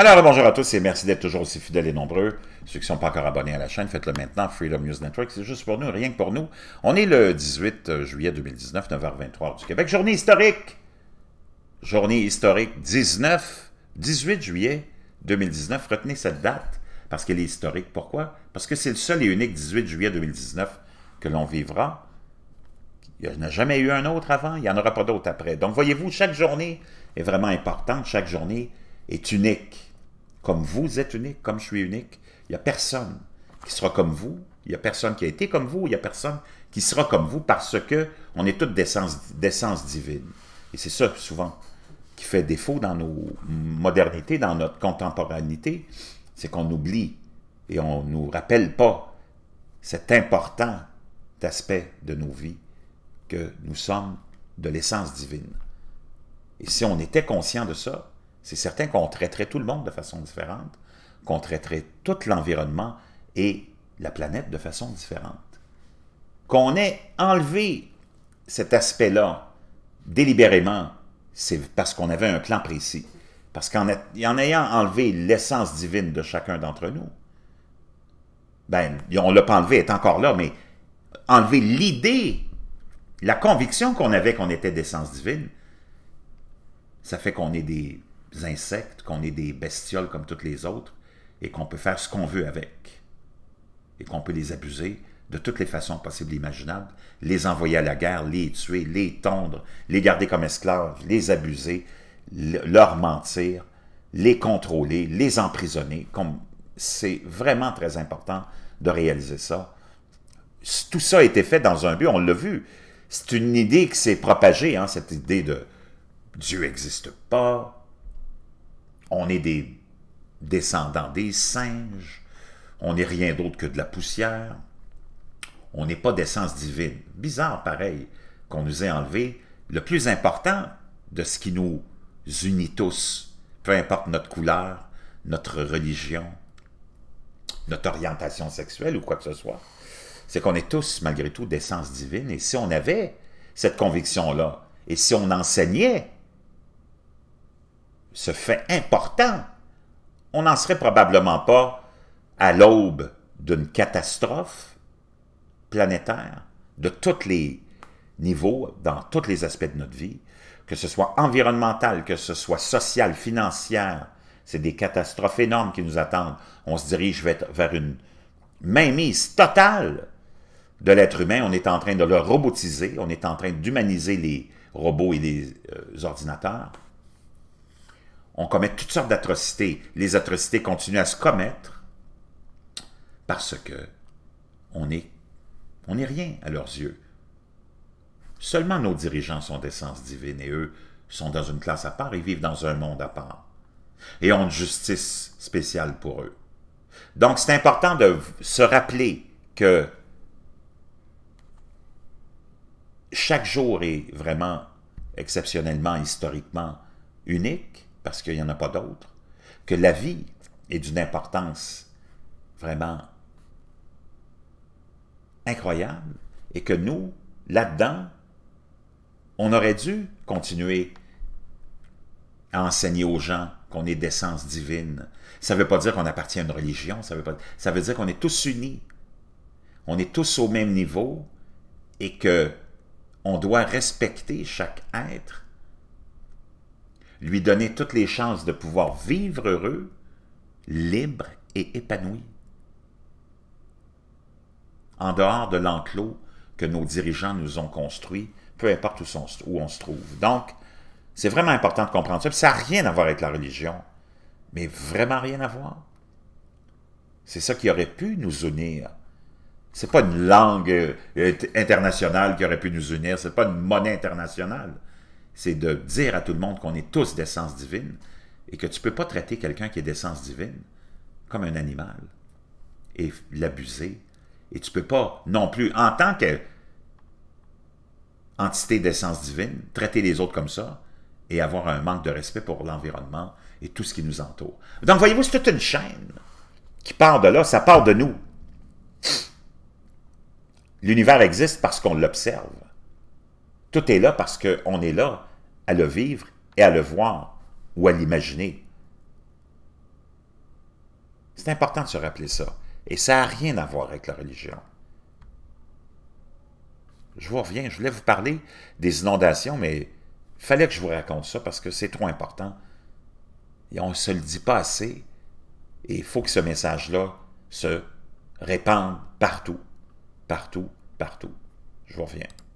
Alors, bonjour à tous et merci d'être toujours aussi fidèles et nombreux. Ceux qui ne sont pas encore abonnés à la chaîne, faites-le maintenant. Freedom News Network, c'est juste pour nous, rien que pour nous. On est le 18 euh, juillet 2019, 9h23 du Québec. Journée historique! Journée historique 19, 18 juillet 2019. Retenez cette date parce qu'elle est historique. Pourquoi? Parce que c'est le seul et unique 18 juillet 2019 que l'on vivra. Il n'y en a jamais eu un autre avant, il n'y en aura pas d'autre après. Donc, voyez-vous, chaque journée est vraiment importante, chaque journée est unique comme vous êtes unique, comme je suis unique. Il n'y a personne qui sera comme vous, il n'y a personne qui a été comme vous, il n'y a personne qui sera comme vous parce que on est toutes d'essence divine. Et c'est ça, souvent, qui fait défaut dans nos modernités, dans notre contemporanité, c'est qu'on oublie et on ne nous rappelle pas cet important aspect de nos vies que nous sommes de l'essence divine. Et si on était conscient de ça, c'est certain qu'on traiterait tout le monde de façon différente, qu'on traiterait tout l'environnement et la planète de façon différente. Qu'on ait enlevé cet aspect-là délibérément, c'est parce qu'on avait un plan précis. Parce qu'en en ayant enlevé l'essence divine de chacun d'entre nous, ben, on l'a pas enlevé, est encore là, mais enlever l'idée, la conviction qu'on avait qu'on était d'essence divine, ça fait qu'on est des, insectes, qu'on est des bestioles comme toutes les autres, et qu'on peut faire ce qu'on veut avec, et qu'on peut les abuser de toutes les façons possibles et imaginables, les envoyer à la guerre, les tuer, les tondre, les garder comme esclaves, les abuser, leur mentir, les contrôler, les emprisonner. C'est vraiment très important de réaliser ça. Tout ça a été fait dans un but, on l'a vu. C'est une idée qui s'est propagée, hein, cette idée de Dieu n'existe pas, on est des descendants des singes, on n'est rien d'autre que de la poussière, on n'est pas d'essence divine. Bizarre, pareil, qu'on nous ait enlevé le plus important de ce qui nous unit tous, peu importe notre couleur, notre religion, notre orientation sexuelle ou quoi que ce soit, c'est qu'on est tous, malgré tout, d'essence divine. Et si on avait cette conviction-là, et si on enseignait ce fait important, on n'en serait probablement pas à l'aube d'une catastrophe planétaire de tous les niveaux, dans tous les aspects de notre vie, que ce soit environnemental, que ce soit social, financière, c'est des catastrophes énormes qui nous attendent. On se dirige vers une mainmise totale de l'être humain. On est en train de le robotiser, on est en train d'humaniser les robots et les euh, ordinateurs on commet toutes sortes d'atrocités. Les atrocités continuent à se commettre parce que on est, on n'est rien à leurs yeux. Seulement nos dirigeants sont d'essence divine et eux sont dans une classe à part et vivent dans un monde à part et ont une justice spéciale pour eux. Donc c'est important de se rappeler que chaque jour est vraiment exceptionnellement, historiquement unique, parce qu'il n'y en a pas d'autres, que la vie est d'une importance vraiment incroyable et que nous, là-dedans, on aurait dû continuer à enseigner aux gens qu'on est d'essence divine. Ça ne veut pas dire qu'on appartient à une religion, ça veut, ça veut dire qu'on est tous unis, on est tous au même niveau et que on doit respecter chaque être lui donner toutes les chances de pouvoir vivre heureux, libre et épanoui. En dehors de l'enclos que nos dirigeants nous ont construit, peu importe où, on se trouve. Donc, c'est vraiment important de comprendre ça. ça n'a rien à voir avec la religion, mais vraiment rien à voir. C'est ça qui aurait pu nous unir. C'est pas une langue euh, internationale qui aurait pu nous unir, c'est pas une monnaie internationale c'est de dire à tout le monde qu'on est tous d'essence divine et que tu ne peux pas traiter quelqu'un qui est d'essence divine comme un animal et l'abuser. Et tu ne peux pas non plus, en tant qu'entité d'essence divine, traiter les autres comme ça et avoir un manque de respect pour l'environnement et tout ce qui nous entoure. Donc, voyez-vous, c'est toute une chaîne qui part de là, ça part de nous. L'univers existe parce qu'on l'observe. Tout est là parce qu'on est là à le vivre et à le voir ou à l'imaginer. C'est important de se rappeler ça. Et ça n'a rien à voir avec la religion. Je vous reviens, je voulais vous parler des inondations, mais fallait que je vous raconte ça parce que c'est trop important. Et on ne se le dit pas assez. Et il faut que ce message-là se répande partout, partout, partout. Je vous reviens.